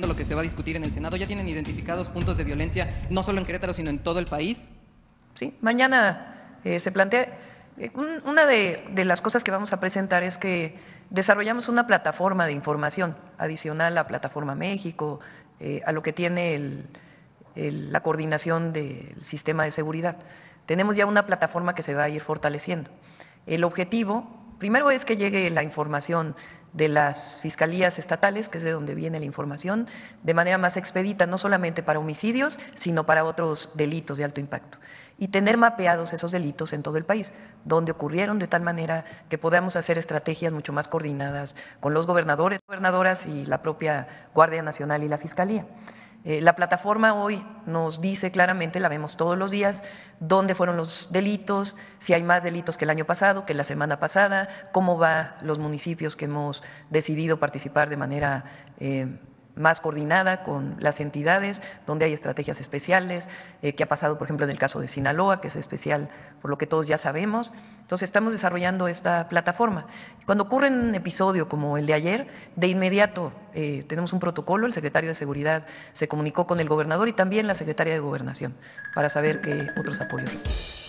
lo que se va a discutir en el Senado, ya tienen identificados puntos de violencia, no solo en Querétaro, sino en todo el país. Sí, mañana eh, se plantea. Eh, una de, las cosas que vamos a presentar es que desarrollamos una plataforma de información adicional a Plataforma México, eh, a lo que tiene la coordinación del sistema de seguridad. Tenemos ya una plataforma que se va a ir fortaleciendo. El objetivo Primero es que llegue la información de las fiscalías estatales, que es de donde viene la información, de manera más expedita, no solamente para homicidios, sino para otros delitos de alto impacto. Y tener mapeados esos delitos en todo el país, donde ocurrieron, de tal manera que podamos hacer estrategias mucho más coordinadas con los gobernadores, gobernadoras y la propia Guardia Nacional y la Fiscalía. Eh, la plataforma hoy nos dice claramente, la vemos todos los días, dónde fueron los delitos, si hay más delitos que el año pasado, que la semana pasada, cómo van los municipios que hemos decidido participar de manera eh, más coordinada con las entidades, donde hay estrategias especiales, eh, que ha pasado, por ejemplo, en el caso de Sinaloa, que es especial por lo que todos ya sabemos. Entonces, estamos desarrollando esta plataforma. Cuando ocurre un episodio como el de ayer, de inmediato eh, tenemos un protocolo, el secretario de Seguridad se comunicó con el gobernador y también la secretaria de Gobernación para saber qué otros apoyos.